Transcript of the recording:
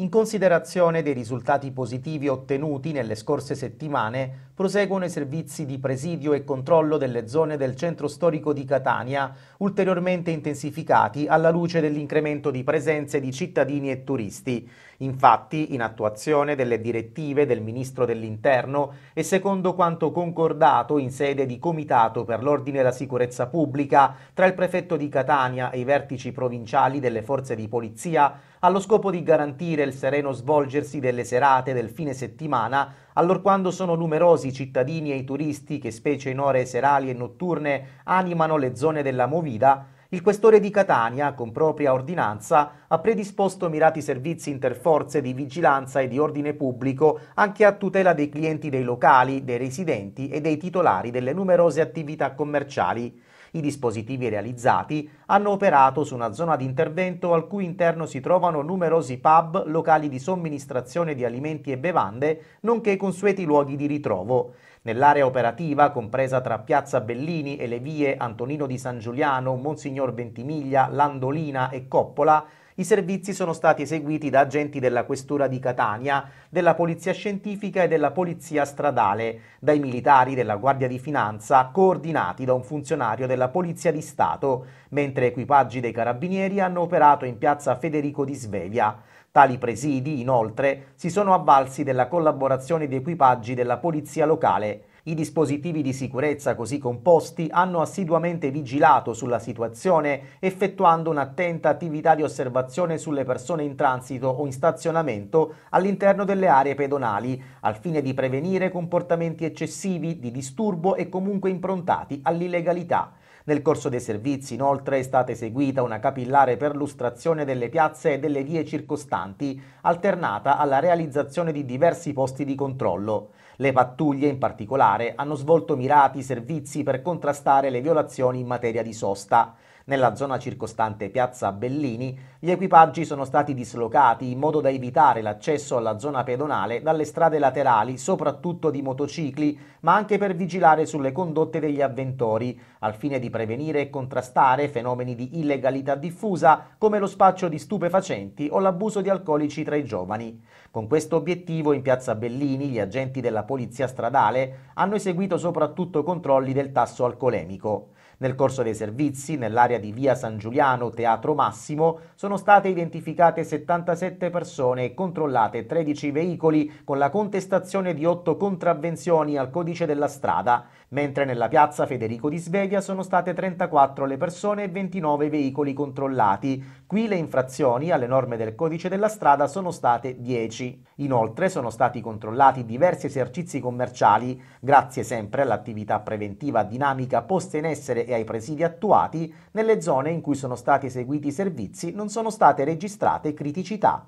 In considerazione dei risultati positivi ottenuti nelle scorse settimane, proseguono i servizi di presidio e controllo delle zone del centro storico di Catania, ulteriormente intensificati alla luce dell'incremento di presenze di cittadini e turisti. Infatti, in attuazione delle direttive del Ministro dell'Interno e secondo quanto concordato in sede di Comitato per l'Ordine e la Sicurezza Pubblica tra il prefetto di Catania e i vertici provinciali delle forze di polizia, allo scopo di garantire il sereno svolgersi delle serate del fine settimana, allorquando sono numerosi i cittadini e i turisti che, specie in ore serali e notturne, animano le zone della Movida, il questore di Catania, con propria ordinanza, ha predisposto mirati servizi interforze di vigilanza e di ordine pubblico anche a tutela dei clienti dei locali, dei residenti e dei titolari delle numerose attività commerciali. I dispositivi realizzati hanno operato su una zona di intervento al cui interno si trovano numerosi pub, locali di somministrazione di alimenti e bevande, nonché consueti luoghi di ritrovo. Nell'area operativa, compresa tra Piazza Bellini e le vie Antonino di San Giuliano, Monsignor Ventimiglia, Landolina e Coppola, i servizi sono stati eseguiti da agenti della Questura di Catania, della Polizia Scientifica e della Polizia Stradale, dai militari della Guardia di Finanza, coordinati da un funzionario della Polizia di Stato, mentre equipaggi dei carabinieri hanno operato in piazza Federico di Svevia. Tali presidi, inoltre, si sono avvalsi della collaborazione di equipaggi della Polizia Locale, i dispositivi di sicurezza così composti hanno assiduamente vigilato sulla situazione, effettuando un'attenta attività di osservazione sulle persone in transito o in stazionamento all'interno delle aree pedonali, al fine di prevenire comportamenti eccessivi, di disturbo e comunque improntati all'illegalità. Nel corso dei servizi, inoltre, è stata eseguita una capillare perlustrazione delle piazze e delle vie circostanti, alternata alla realizzazione di diversi posti di controllo. Le pattuglie, in particolare, hanno svolto mirati servizi per contrastare le violazioni in materia di sosta. Nella zona circostante Piazza Bellini gli equipaggi sono stati dislocati in modo da evitare l'accesso alla zona pedonale dalle strade laterali, soprattutto di motocicli, ma anche per vigilare sulle condotte degli avventori, al fine di prevenire e contrastare fenomeni di illegalità diffusa come lo spaccio di stupefacenti o l'abuso di alcolici tra i giovani. Con questo obiettivo in Piazza Bellini gli agenti della Polizia Stradale hanno eseguito soprattutto controlli del tasso alcolemico. Nel corso dei servizi, nell'area di via San Giuliano, Teatro Massimo, sono state identificate 77 persone e controllate 13 veicoli con la contestazione di 8 contravvenzioni al codice della strada, mentre nella piazza Federico di Svevia sono state 34 le persone e 29 i veicoli controllati. Qui le infrazioni alle norme del codice della strada sono state 10. Inoltre sono stati controllati diversi esercizi commerciali, grazie sempre all'attività preventiva dinamica posta in essere e ai presidi attuati, nelle zone in cui sono stati eseguiti i servizi non sono state registrate criticità.